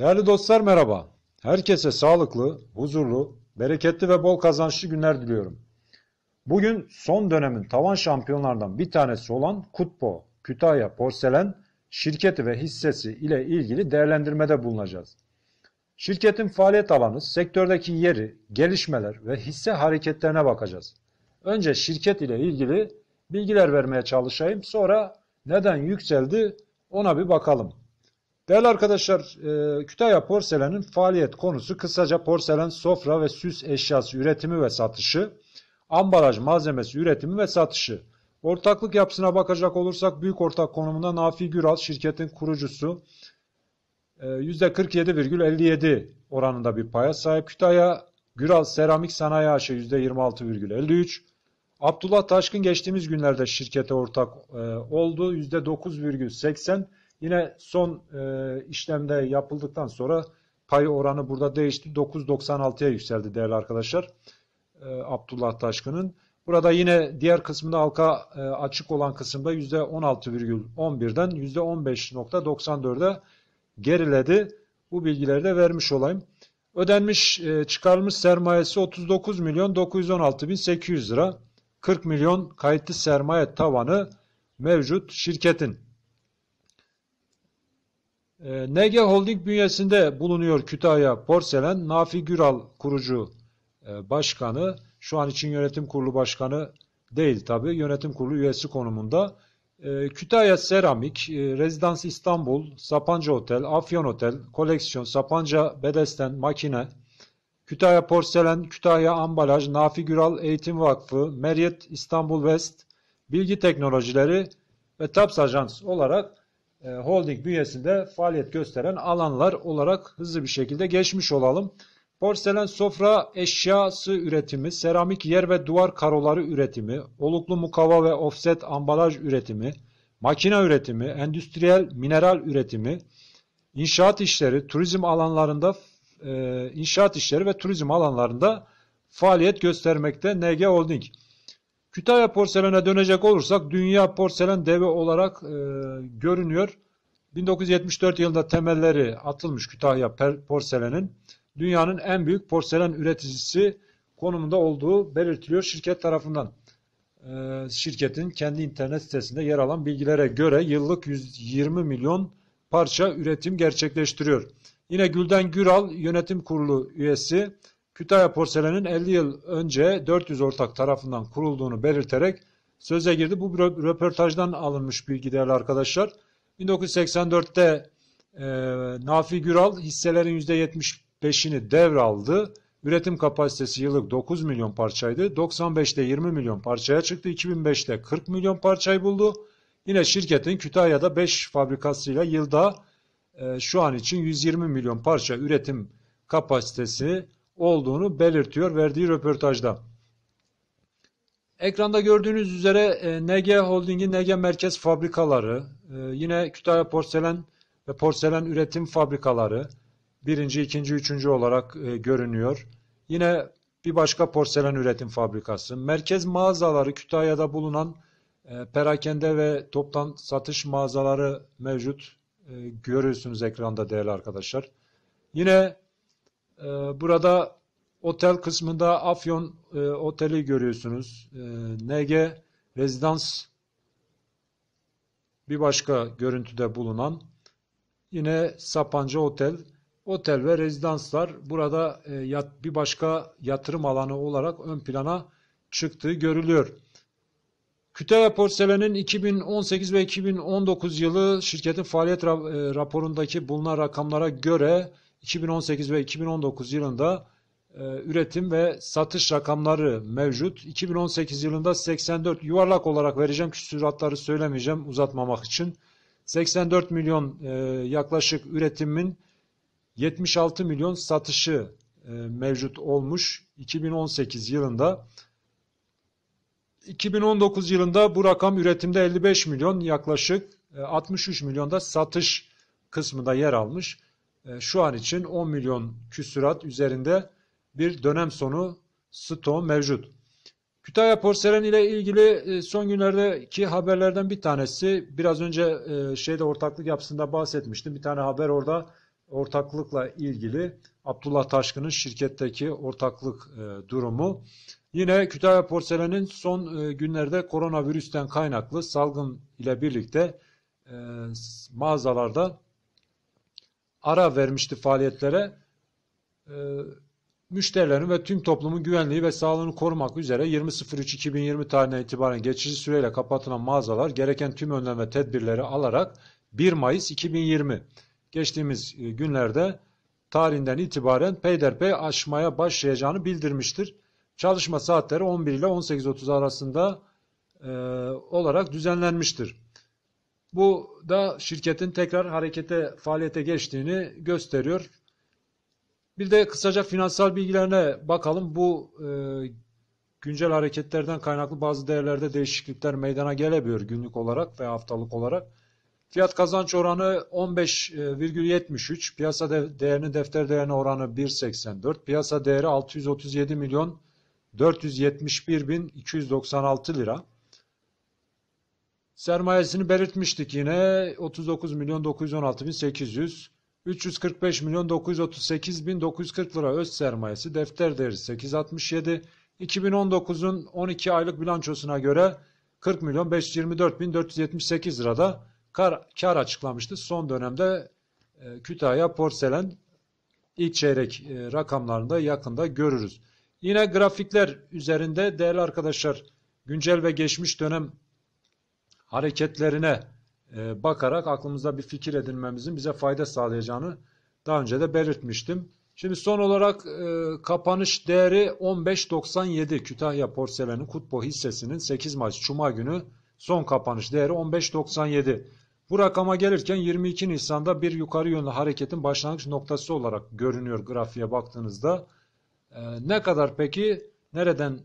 Değerli dostlar merhaba. Herkese sağlıklı, huzurlu, bereketli ve bol kazançlı günler diliyorum. Bugün son dönemin tavan şampiyonlarından bir tanesi olan Kutpo, Kütahya Porselen şirketi ve hissesi ile ilgili değerlendirmede bulunacağız. Şirketin faaliyet alanı, sektördeki yeri, gelişmeler ve hisse hareketlerine bakacağız. Önce şirket ile ilgili bilgiler vermeye çalışayım. Sonra neden yükseldi ona bir bakalım. Değerli arkadaşlar e, Kütahya Porselen'in faaliyet konusu kısaca porselen sofra ve süs eşyası üretimi ve satışı, ambalaj malzemesi üretimi ve satışı. Ortaklık yapısına bakacak olursak büyük ortak konumunda Nafi Güral şirketin kurucusu %47,57 e, oranında bir paya sahip. Kütahya Güral Seramik Sanayi AŞ %26,53. Abdullah Taşkın geçtiğimiz günlerde şirkete ortak e, oldu %9,80. Yine son e, işlemde yapıldıktan sonra pay oranı burada değişti. 9.96'ya yükseldi değerli arkadaşlar. E, Abdullah Taşkın'ın. Burada yine diğer kısmında halka e, açık olan kısımda %16,11'den %15.94'e geriledi. Bu bilgileri de vermiş olayım. Ödenmiş e, çıkarılmış sermayesi 39 milyon 916 bin 800 lira. 40 milyon kayıtlı sermaye tavanı mevcut şirketin. E, ee, NG Holding bünyesinde bulunuyor Kütahya Porselen. Nafi Güral kurucu e, başkanı, şu an için yönetim kurulu başkanı değil tabi, yönetim kurulu üyesi konumunda. Ee, Kütahya Seramik, e, Rezidans İstanbul, Sapanca Otel, Afyon Otel, Koleksiyon, Sapanca Bedesten, Makine, Kütahya Porselen, Kütahya Ambalaj, Nafi Güral Eğitim Vakfı, Meryet İstanbul West, Bilgi Teknolojileri ve TAPS Ajans olarak e, holding bünyesinde faaliyet gösteren alanlar olarak hızlı bir şekilde geçmiş olalım. Porselen sofra eşyası üretimi, seramik yer ve duvar karoları üretimi, oluklu mukava ve offset ambalaj üretimi, makine üretimi, endüstriyel mineral üretimi, inşaat işleri, turizm alanlarında e, inşaat işleri ve turizm alanlarında faaliyet göstermekte NG Holding. Kütahya porselene dönecek olursak dünya porselen devi olarak e, görünüyor. 1974 yılında temelleri atılmış Kütahya porselenin dünyanın en büyük porselen üreticisi konumunda olduğu belirtiliyor şirket tarafından. E, şirketin kendi internet sitesinde yer alan bilgilere göre yıllık 120 milyon parça üretim gerçekleştiriyor. Yine Gülden Güral yönetim kurulu üyesi Kütahya Porselen'in 50 yıl önce 400 ortak tarafından kurulduğunu belirterek söze girdi. Bu röportajdan alınmış bilgi değerli arkadaşlar. 1984'te e, Nafi Güral hisselerin %75'ini devraldı. Üretim kapasitesi yıllık 9 milyon parçaydı. 95'te 20 milyon parçaya çıktı. 2005'te 40 milyon parçayı buldu. Yine şirketin Kütahya'da 5 fabrikasıyla yılda e, şu an için 120 milyon parça üretim kapasitesi olduğunu belirtiyor verdiği röportajda. Ekranda gördüğünüz üzere e, NG Holding'in NG Merkez Fabrikaları, e, yine Kütahya Porselen ve Porselen Üretim Fabrikaları birinci, ikinci, üçüncü olarak e, görünüyor. Yine bir başka porselen üretim fabrikası. Merkez mağazaları Kütahya'da bulunan perakende ve toptan satış mağazaları mevcut. Görüyorsunuz ekranda değerli arkadaşlar. Yine ee, burada otel kısmında Afyon e, Oteli görüyorsunuz. E, ee, NG Rezidans bir başka görüntüde bulunan yine Sapanca Otel. Otel ve rezidanslar burada e, yat, bir başka yatırım alanı olarak ön plana çıktığı görülüyor. Kütahya Porselen'in 2018 ve 2019 yılı şirketin faaliyet e, raporundaki bulunan rakamlara göre 2018 ve 2019 yılında e, üretim ve satış rakamları mevcut. 2018 yılında 84 yuvarlak olarak vereceğim süratları söylemeyeceğim uzatmamak için. 84 milyon e, yaklaşık üretimin 76 milyon satışı e, mevcut olmuş 2018 yılında. 2019 yılında bu rakam üretimde 55 milyon yaklaşık 63 e, milyonda satış kısmında yer almış. Ee, şu an için 10 milyon küsurat üzerinde bir dönem sonu stoğu mevcut. Kütahya Porselen ile ilgili e, son günlerdeki haberlerden bir tanesi biraz önce e, şeyde ortaklık yapısında bahsetmiştim. Bir tane haber orada ortaklıkla ilgili Abdullah Taşkın'ın şirketteki ortaklık e, durumu. Yine Kütahya Porselen'in son günlerde koronavirüsten kaynaklı salgın ile birlikte mağazalarda ara vermişti faaliyetlere. E, müşterilerin ve tüm toplumun güvenliği ve sağlığını korumak üzere 20.03.2020 tarihine itibaren geçici süreyle kapatılan mağazalar gereken tüm önlem ve tedbirleri alarak 1 Mayıs 2020 geçtiğimiz e, günlerde tarihinden itibaren peyderpey aşmaya başlayacağını bildirmiştir. Çalışma saatleri 11 ile 18.30 arasında e, olarak düzenlenmiştir. Bu da şirketin tekrar harekete, faaliyete geçtiğini gösteriyor. Bir de kısaca finansal bilgilerine bakalım. Bu e, güncel hareketlerden kaynaklı bazı değerlerde değişiklikler meydana gelebiliyor günlük olarak ve haftalık olarak. Fiyat kazanç oranı 15,73, e, piyasa değerini defter değerine oranı 1.84, piyasa değeri 637 milyon 471 bin 296 lira. Sermayesini belirtmiştik yine 39 milyon 916 bin 800. 345 milyon 938 bin 940 lira öz sermayesi defter değeri 867. 2019'un 12 aylık bilançosuna göre 40 milyon 524 bin 478 lirada kar, kar açıklamıştı. Son dönemde e, Kütahya Porselen ilk çeyrek e, rakamlarında yakında görürüz. Yine grafikler üzerinde değerli arkadaşlar güncel ve geçmiş dönem hareketlerine e, bakarak aklımızda bir fikir edinmemizin bize fayda sağlayacağını daha önce de belirtmiştim. Şimdi son olarak e, kapanış değeri 15.97 Kütahya Porselen'in Kutbo hissesinin 8 Mayıs Cuma günü son kapanış değeri 15.97. Bu rakama gelirken 22 Nisan'da bir yukarı yönlü hareketin başlangıç noktası olarak görünüyor grafiğe baktığınızda. E, ne kadar peki nereden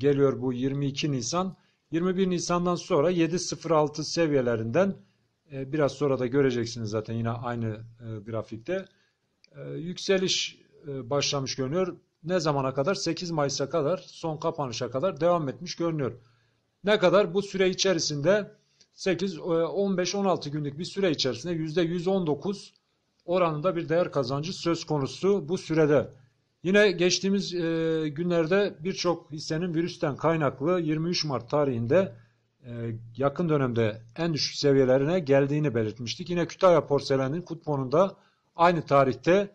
geliyor bu 22 Nisan? 21 Nisan'dan sonra 7.06 seviyelerinden e, biraz sonra da göreceksiniz zaten yine aynı e, grafikte e, yükseliş başlamış görünüyor. Ne zamana kadar? 8 Mayıs'a kadar son kapanışa kadar devam etmiş görünüyor. Ne kadar? Bu süre içerisinde 8, 15, 16 günlük bir süre içerisinde %119 oranında bir değer kazancı söz konusu bu sürede. Yine geçtiğimiz e, günlerde birçok hissenin virüsten kaynaklı 23 Mart tarihinde e, yakın dönemde en düşük seviyelerine geldiğini belirtmiştik. Yine Kütahya Porselen'in kutbonunda aynı tarihte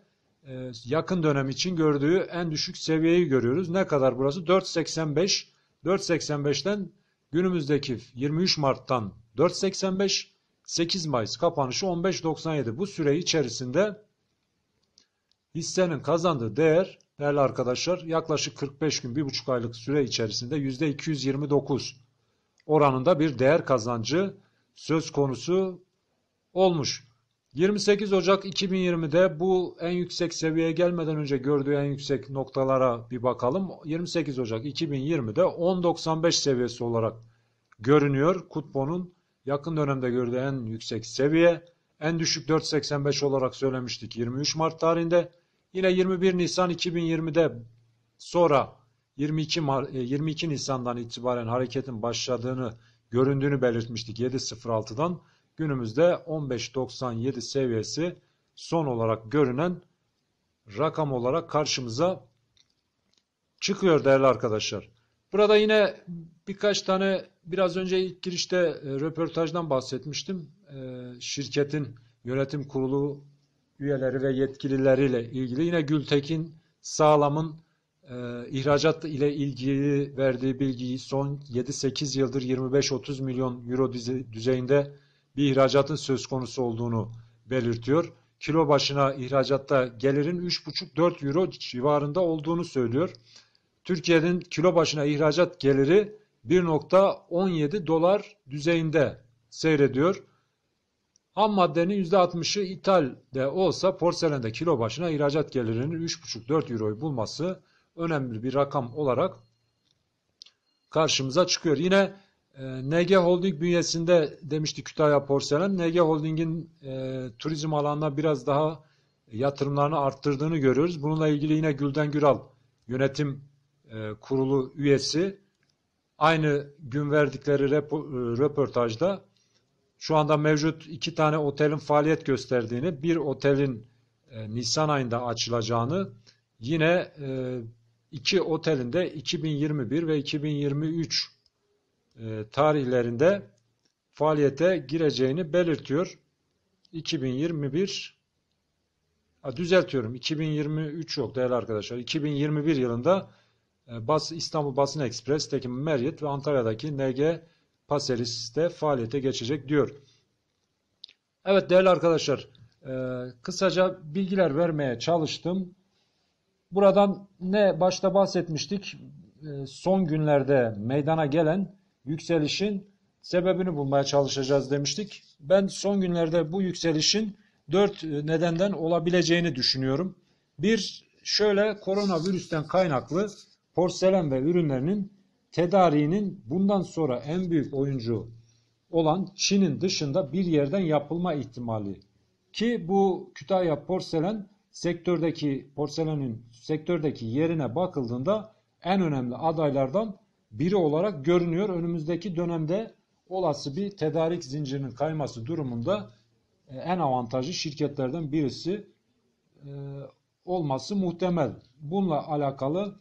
e, yakın dönem için gördüğü en düşük seviyeyi görüyoruz. Ne kadar burası? 4.85. 4.85'ten günümüzdeki 23 Mart'tan 4.85, 8 Mayıs kapanışı 15.97. Bu süre içerisinde Hissenin kazandığı değer değerli arkadaşlar yaklaşık 45 gün 1,5 aylık süre içerisinde %229 oranında bir değer kazancı söz konusu olmuş. 28 Ocak 2020'de bu en yüksek seviyeye gelmeden önce gördüğü en yüksek noktalara bir bakalım. 28 Ocak 2020'de 10.95 seviyesi olarak görünüyor. Kutbo'nun yakın dönemde gördüğü en yüksek seviye. En düşük 4.85 olarak söylemiştik 23 Mart tarihinde. Yine 21 Nisan 2020'de sonra 22 Mar 22 e, Nisan'dan itibaren hareketin başladığını göründüğünü belirtmiştik 7.06'dan günümüzde 15.97 seviyesi son olarak görünen rakam olarak karşımıza çıkıyor değerli arkadaşlar. Burada yine birkaç tane biraz önce ilk girişte e, röportajdan bahsetmiştim. E, şirketin yönetim kurulu üyeleri ve yetkilileriyle ilgili yine Gültekin Sağlam'ın e, ihracat ile ilgili verdiği bilgiyi son 7-8 yıldır 25-30 milyon euro düzeyinde bir ihracatın söz konusu olduğunu belirtiyor. Kilo başına ihracatta gelirin 3,5-4 euro civarında olduğunu söylüyor. Türkiye'nin kilo başına ihracat geliri 1.17 dolar düzeyinde seyrediyor. Ham maddenin %60'ı ithal de olsa porselende kilo başına ihracat gelirinin 3,5-4 euroyu bulması önemli bir rakam olarak karşımıza çıkıyor. Yine e, NG Holding bünyesinde demişti Kütahya Porselen. NG Holding'in e, turizm alanına biraz daha yatırımlarını arttırdığını görüyoruz. Bununla ilgili yine Gülden Güral yönetim e, kurulu üyesi aynı gün verdikleri e, röportajda şu anda mevcut iki tane otelin faaliyet gösterdiğini, bir otelin e, Nisan ayında açılacağını, yine e, iki otelin de 2021 ve 2023 e, tarihlerinde faaliyete gireceğini belirtiyor. 2021 düzeltiyorum 2023 yok değerli arkadaşlar 2021 yılında e, Bas, İstanbul Basın Ekspres, Tekin Meryet ve Antalya'daki NG Paselis'te faaliyete geçecek diyor. Evet değerli arkadaşlar e, kısaca bilgiler vermeye çalıştım. Buradan ne başta bahsetmiştik e, son günlerde meydana gelen yükselişin sebebini bulmaya çalışacağız demiştik. Ben son günlerde bu yükselişin dört nedenden olabileceğini düşünüyorum. Bir şöyle koronavirüsten kaynaklı porselen ve ürünlerinin tedariğinin bundan sonra en büyük oyuncu olan Çin'in dışında bir yerden yapılma ihtimali ki bu Kütahya porselen sektördeki porselenin sektördeki yerine bakıldığında en önemli adaylardan biri olarak görünüyor. Önümüzdeki dönemde olası bir tedarik zincirinin kayması durumunda e, en avantajlı şirketlerden birisi e, olması muhtemel. Bununla alakalı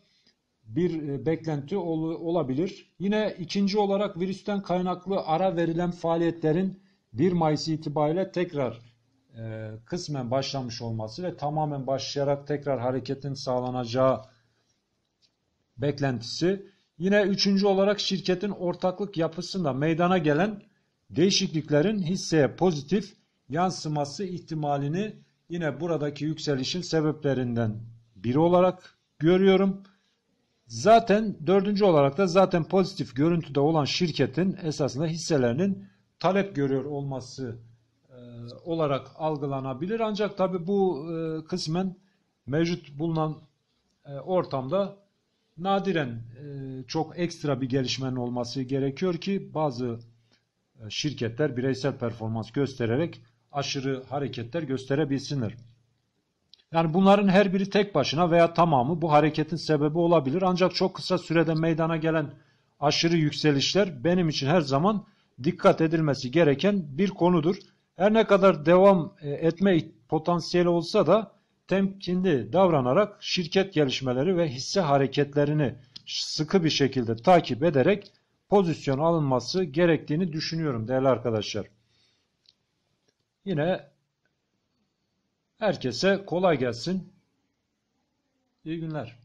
bir e, beklenti olabilir. Yine ikinci olarak virüsten kaynaklı ara verilen faaliyetlerin 1 Mayıs itibariyle tekrar e, kısmen başlamış olması ve tamamen başlayarak tekrar hareketin sağlanacağı beklentisi. Yine üçüncü olarak şirketin ortaklık yapısında meydana gelen değişikliklerin hisseye pozitif yansıması ihtimalini yine buradaki yükselişin sebeplerinden biri olarak görüyorum. Zaten dördüncü olarak da zaten pozitif görüntüde olan şirketin esasında hisselerinin talep görüyor olması e, olarak algılanabilir. Ancak tabi bu e, kısmen mevcut bulunan e, ortamda nadiren e, çok ekstra bir gelişmenin olması gerekiyor ki bazı e, şirketler bireysel performans göstererek aşırı hareketler gösterebilsinler. Yani bunların her biri tek başına veya tamamı bu hareketin sebebi olabilir. Ancak çok kısa sürede meydana gelen aşırı yükselişler benim için her zaman dikkat edilmesi gereken bir konudur. Her ne kadar devam e, etme potansiyeli olsa da temkinli davranarak şirket gelişmeleri ve hisse hareketlerini sıkı bir şekilde takip ederek pozisyon alınması gerektiğini düşünüyorum değerli arkadaşlar. Yine Herkese kolay gelsin. İyi günler.